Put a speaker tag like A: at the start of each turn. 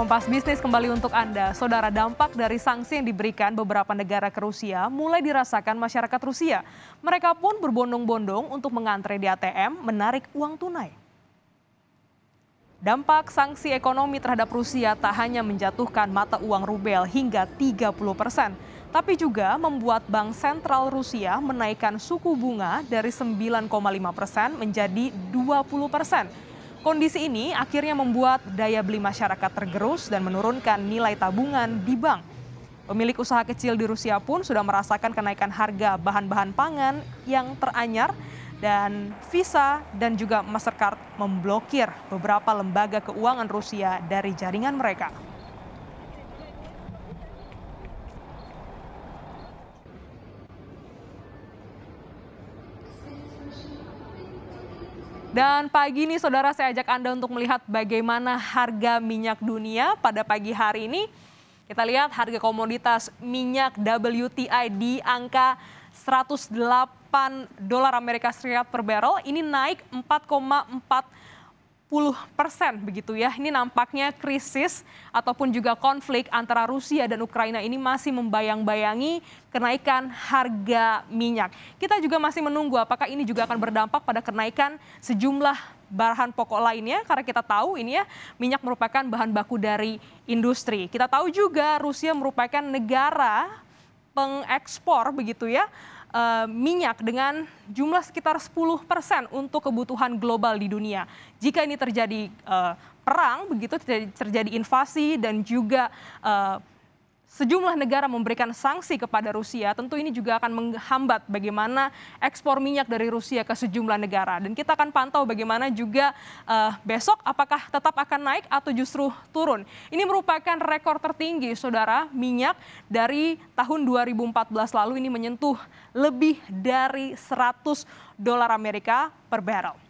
A: Kompas Bisnis kembali untuk Anda. Saudara, dampak dari sanksi yang diberikan beberapa negara ke Rusia mulai dirasakan masyarakat Rusia. Mereka pun berbondong-bondong untuk mengantre di ATM menarik uang tunai. Dampak sanksi ekonomi terhadap Rusia tak hanya menjatuhkan mata uang rubel hingga 30 persen, tapi juga membuat Bank Sentral Rusia menaikkan suku bunga dari 9,5 persen menjadi 20 persen. Kondisi ini akhirnya membuat daya beli masyarakat tergerus dan menurunkan nilai tabungan di bank. Pemilik usaha kecil di Rusia pun sudah merasakan kenaikan harga bahan-bahan pangan yang teranyar dan Visa dan juga Mastercard memblokir beberapa lembaga keuangan Rusia dari jaringan mereka. Dan pagi ini saudara saya ajak Anda untuk melihat bagaimana harga minyak dunia pada pagi hari ini. Kita lihat harga komoditas minyak WTI di angka 108 dolar Amerika Serikat per barrel. Ini naik 4,4 persen begitu ya. Ini nampaknya krisis ataupun juga konflik antara Rusia dan Ukraina ini masih membayang-bayangi kenaikan harga minyak. Kita juga masih menunggu apakah ini juga akan berdampak pada kenaikan sejumlah bahan pokok lainnya karena kita tahu ini ya minyak merupakan bahan baku dari industri. Kita tahu juga Rusia merupakan negara pengekspor begitu ya uh, minyak dengan jumlah sekitar 10 persen untuk kebutuhan global di dunia. Jika ini terjadi uh, perang, begitu terjadi invasi dan juga uh, sejumlah negara memberikan sanksi kepada Rusia, tentu ini juga akan menghambat bagaimana ekspor minyak dari Rusia ke sejumlah negara. Dan kita akan pantau bagaimana juga uh, besok apakah tetap akan naik atau justru turun. Ini merupakan rekor tertinggi, saudara, minyak dari tahun 2014 lalu ini menyentuh lebih dari 100 dolar Amerika per barrel.